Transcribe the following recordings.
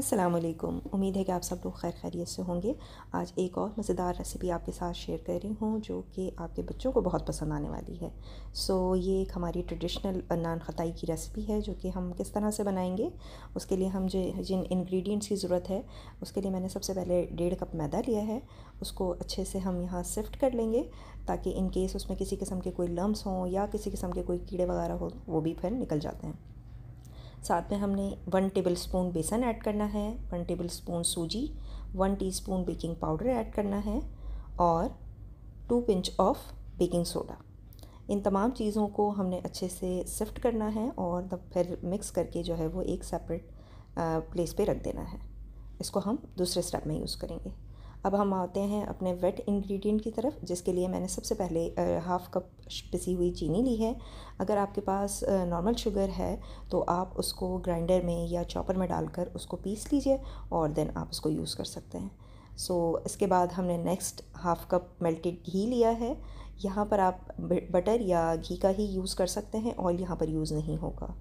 अस्सलाम वालेकुम उम्मीद है कि आप सब लोग खैर खैरियत से होंगे आज एक और मज़ेदार रेसिपी आपके साथ शेयर कर रही हूँ जो कि आपके बच्चों को बहुत पसंद आने वाली है सो ये एक हमारी ट्रेडिशनल नान खताई की रेसिपी है जो कि हम किस तरह से बनाएंगे उसके लिए हम जो जिन इंग्रेडिएंट्स की ज़रूरत है उसके लिए मैंने सबसे पहले डेढ़ कप मैदा लिया है उसको अच्छे से हम यहाँ सिफ्ट कर लेंगे ताकि इन केस उसमें किसी किस्म के कोई लम्ब हों या किसी किस्म के कोई कीड़े वगैरह हो वो भी फिर निकल जाते हैं साथ में हमने वन टेबल स्पून बेसन ऐड करना है वन टेबल स्पून सूजी one teaspoon baking powder add करना है और two pinch of baking soda इन तमाम चीज़ों को हमने अच्छे से सिफ्ट करना है और तब फिर मिक्स करके जो है वो एक सेपरेट प्लेस पे रख देना है इसको हम दूसरे स्टेप में यूज़ करेंगे अब हम आते हैं अपने वेट इंग्रेडिएंट की तरफ जिसके लिए मैंने सबसे पहले हाफ़ कप पिसी हुई चीनी ली है अगर आपके पास नॉर्मल शुगर है तो आप उसको ग्राइंडर में या चॉपर में डालकर उसको पीस लीजिए और देन आप उसको यूज़ कर सकते हैं सो so, इसके बाद हमने नेक्स्ट हाफ़ कप मेल्टेड घी लिया है यहाँ पर आप बटर या घी का ही यूज़ कर सकते हैं ऑयल यहाँ पर यूज़ नहीं होगा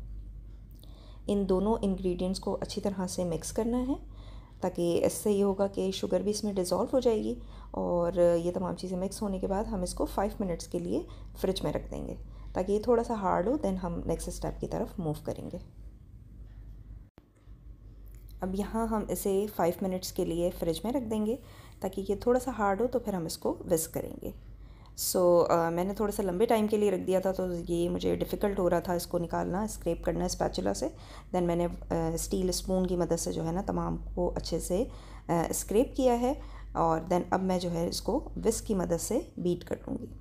इन दोनों इंग्रेडिएंट्स को अच्छी तरह से मिक्स करना है ताकि इससे ये होगा कि शुगर भी इसमें डिज़ोल्व हो जाएगी और ये तमाम चीज़ें मिक्स होने के बाद हम इसको फाइव मिनट्स के लिए फ्रिज में रख देंगे ताकि ये थोड़ा सा हार्ड हो दैन हम नेक्स्ट स्टेप की तरफ मूव करेंगे अब यहाँ हम इसे फाइव मिनट्स के लिए फ्रिज में रख देंगे ताकि ये थोड़ा सा हार्ड हो तो फिर हम इसको विस्क करेंगे सो so, uh, मैंने थोड़ा सा लंबे टाइम के लिए रख दिया था तो ये मुझे डिफ़िकल्ट हो रहा था इसको निकालना स्क्रेप करना स्पैचुला से दैन मैंने स्टील uh, स्पून की मदद से जो है ना तमाम को अच्छे से स्क्रेप uh, किया है और देन अब मैं जो है इसको विस्क की मदद से बीट कर लूँगी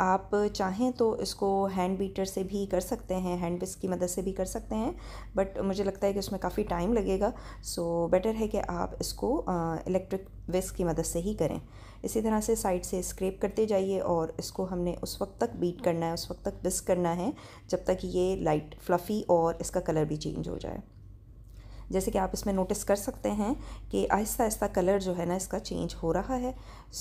आप चाहें तो इसको हैंड बीटर से भी कर सकते हैं हैंड बिस्क की मदद से भी कर सकते हैं बट मुझे लगता है कि उसमें काफ़ी टाइम लगेगा सो बेटर है कि आप इसको इलेक्ट्रिक विस्क की मदद से ही करें इसी तरह से साइड से स्क्रेप करते जाइए और इसको हमने उस वक्त तक बीट करना है उस वक्त तक विस्क करना है जब तक ये लाइट फ्लफ़ी और इसका कलर भी चेंज हो जाए जैसे कि आप इसमें नोटिस कर सकते हैं कि आहिस्ता आहिस्ता कलर जो है ना इसका चेंज हो रहा है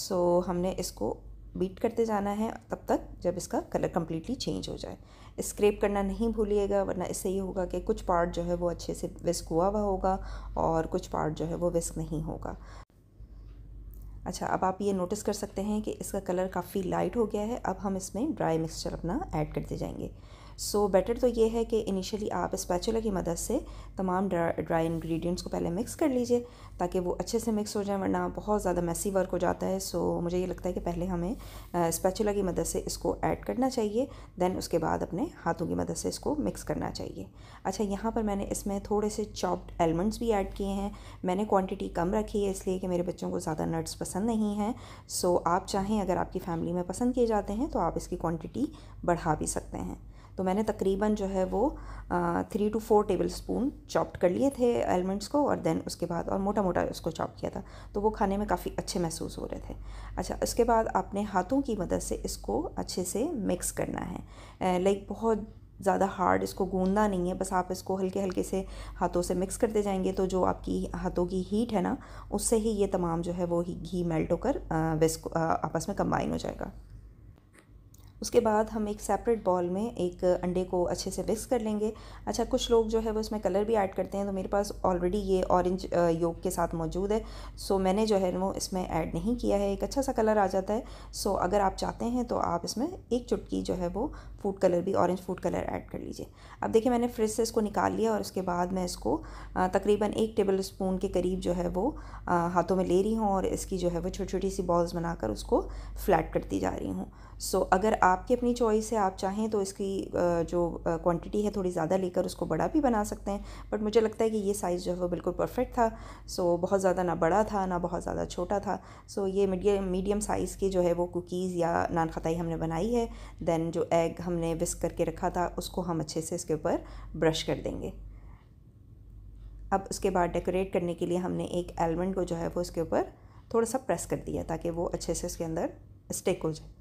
सो हमने इसको बीट करते जाना है तब तक जब इसका कलर कम्प्लीटली चेंज हो जाए स्क्रेप करना नहीं भूलिएगा वरना इससे ये होगा कि कुछ पार्ट जो है वो अच्छे से विस्क हुआ हुआ होगा और कुछ पार्ट जो है वो विस्क नहीं होगा अच्छा अब आप ये नोटिस कर सकते हैं कि इसका कलर काफ़ी लाइट हो गया है अब हम इसमें ड्राई मिक्सचर अपना ऐड करते जाएंगे सो so, बेटर तो ये है कि इनिशियली आप स्पैचुला की मदद से तमाम ड्राई इंग्रेडिएंट्स को पहले मिक्स कर लीजिए ताकि वो अच्छे से मिक्स हो जाए वरना बहुत ज़्यादा मैसी वर्क हो जाता है सो so, मुझे ये लगता है कि पहले हमें स्पैचुला की मदद से इसको ऐड करना चाहिए दैन उसके बाद अपने हाथों की मदद से इसको मिक्स करना चाहिए अच्छा यहाँ पर मैंने इसमें थोड़े से चॉप्ड एलमंड्स भी ऐड किए हैं मैंने क्वान्टिटी कम रखी है इसलिए कि मेरे बच्चों को ज़्यादा नट्स पसंद नहीं हैं सो so, आप चाहें अगर आपकी फ़ैमिली में पसंद किए जाते हैं तो आप इसकी क्वान्टिटी बढ़ा भी सकते हैं तो मैंने तकरीबन जो है वो three two four tablespoon chopped कर लिए थे एलमंड्स को और देन उसके बाद और मोटा मोटा उसको चॉप किया था तो वो खाने में काफ़ी अच्छे महसूस हो रहे थे अच्छा उसके बाद आपने हाथों की मदद से इसको अच्छे से मिक्स करना है लाइक बहुत ज़्यादा हार्ड इसको गूंदना नहीं है बस आप इसको हल्के हल्के से हाथों से मिक्स करते जाएंगे तो जो आपकी हाथों की हीट है ना उससे ही ये तमाम जो है वो घी मेल्ट होकर विस्क आपस में कंबाइन हो जाएगा उसके बाद हम एक सेपरेट बॉल में एक अंडे को अच्छे से मिक्स कर लेंगे अच्छा कुछ लोग जो है वो इसमें कलर भी ऐड करते हैं तो मेरे पास ऑलरेडी ये ऑरेंज योग के साथ मौजूद है सो मैंने जो है वो इसमें ऐड नहीं किया है एक अच्छा सा कलर आ जाता है सो अगर आप चाहते हैं तो आप इसमें एक चुटकी जो है वो फूड कलर भी ऑरेंज फूड कलर ऐड कर लीजिए अब देखिए मैंने फ्रिज से इसको निकाल लिया और उसके बाद मैं इसको तकरीबन एक टेबल स्पून के करीब जो है वो हाथों में ले रही हूँ और इसकी जो है वो छोटी छोटी सी बॉल्स बनाकर उसको फ्लैट करती जा रही हूँ सो अगर आप आपकी अपनी चॉइस है आप चाहें तो इसकी जो क्वांटिटी है थोड़ी ज़्यादा लेकर उसको बड़ा भी बना सकते हैं बट मुझे लगता है कि ये साइज़ जो है वो बिल्कुल परफेक्ट था सो बहुत ज़्यादा ना बड़ा था ना बहुत ज़्यादा छोटा था सो ये मीडियम मीडियम साइज़ की जो है वो कुकीज़ या नान खताई हमने बनाई है दैन जो एग हमने विस्क करके रखा था उसको हम अच्छे से इसके ऊपर ब्रश कर देंगे अब उसके बाद डेकोरेट करने के लिए हमने एक एलमंड को जो है वो उसके ऊपर थोड़ा सा प्रेस कर दिया ताकि वो अच्छे से उसके अंदर स्टिक हो जाए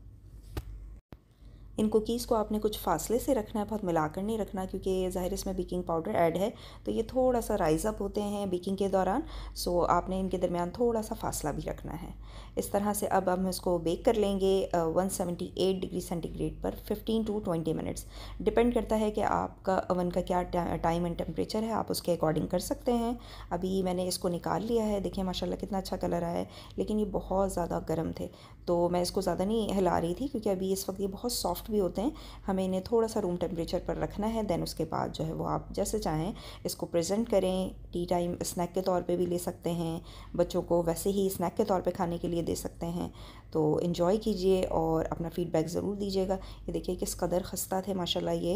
इन कुकीज़ को आपने कुछ फासले से रखना है बहुत मिलाकर नहीं रखना क्योंकि ज़ाहिर इसमें बेकिंग पाउडर ऐड है तो ये थोड़ा सा राइज़ अप होते हैं बेकिंग के दौरान सो आपने इनके दरमियान थोड़ा सा फासला भी रखना है इस तरह से अब हम इसको बेक कर लेंगे one seventy eight degree centigrade पर fifteen to twenty minutes depend करता है कि आपका ओवन का क्या टाइम एंड टेम्परेचर है आप उसके अकॉर्डिंग कर सकते हैं अभी मैंने इसको निकाल लिया है देखिए माशाला कितना अच्छा कलर आया है लेकिन ये बहुत ज़्यादा गर्म थे तो मैं इसको ज़्यादा नहीं हिला रही थी क्योंकि अभी इस वक्त ये बहुत सॉफ्ट सॉफ्ट भी होते हैं हमें इन्हें थोड़ा सा रूम टेम्परेचर पर रखना है देन उसके बाद जो है वो आप जैसे चाहें इसको प्रेजेंट करें टी टाइम स्नैक के तौर पे भी ले सकते हैं बच्चों को वैसे ही स्नैक के तौर पे खाने के लिए दे सकते हैं तो इन्जॉय कीजिए और अपना फ़ीडबैक ज़रूर दीजिएगा ये देखिए किस कदर खस्ता थे माशाला ये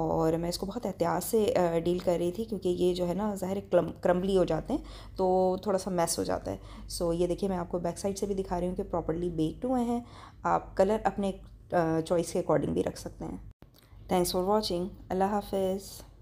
और मैं इसको बहुत एहतियात से डील कर रही थी क्योंकि ये जो है ना ज़ाहिर क्लम क्रम्बली हो जाते हैं तो थोड़ा सा मैस हो जाता है सो ये देखिए मैं आपको बैक साइड से भी दिखा रही हूँ कि प्रॉपरली बेक्ड हुए हैं आप कलर अपने चॉइस के अकॉर्डिंग भी रख सकते हैं थैंक्स फॉर वॉचिंग अल्लाह हाफिज़